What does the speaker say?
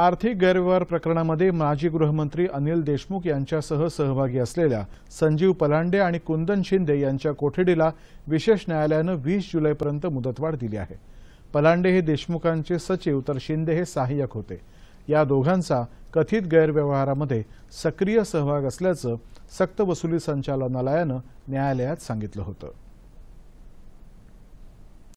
आर्थिक गैरव्यवहार प्रकरणामध्ये माजी गृहमंत्री अनिल देशमुख यांच्यासह सहभागी असलेल्या संजीव पलांडे आणि कुंदन शिंदे यांच्या कोठडीला विशेष न्यायालयानं वीस जुलैपर्यंत मुदतवाढ दिली आहे पलांडे हे देशमुखांचे सचिव तर शिंदे हे सहाय्यक होते या दोघांचा कथित गैरव्यवहारामध्ये सक्रिय सहभाग असल्याचं सक्तवसुली संचालनालयानं न्यायालयात सांगितलं होतं